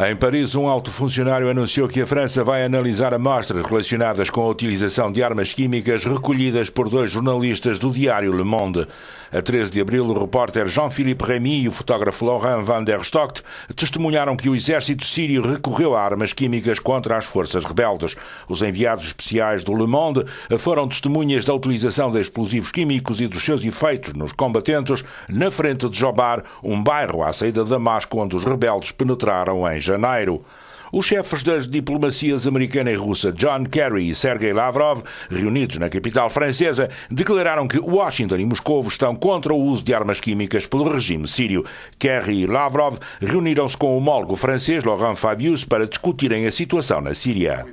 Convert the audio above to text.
Em Paris, um alto funcionário anunciou que a França vai analisar amostras relacionadas com a utilização de armas químicas recolhidas por dois jornalistas do diário Le Monde. A 13 de abril, o repórter Jean-Philippe Remy e o fotógrafo Laurent van der Stocht testemunharam que o exército sírio recorreu a armas químicas contra as forças rebeldes. Os enviados especiais do Le Monde foram testemunhas da utilização de explosivos químicos e dos seus efeitos nos combatentes na frente de Jobar, um bairro à saída de Damasco onde os rebeldes penetraram em janeiro. Os chefes das diplomacias americana e russa John Kerry e Sergei Lavrov, reunidos na capital francesa, declararam que Washington e Moscou estão contra o uso de armas químicas pelo regime sírio. Kerry e Lavrov reuniram-se com o homólogo francês Laurent Fabius para discutirem a situação na Síria.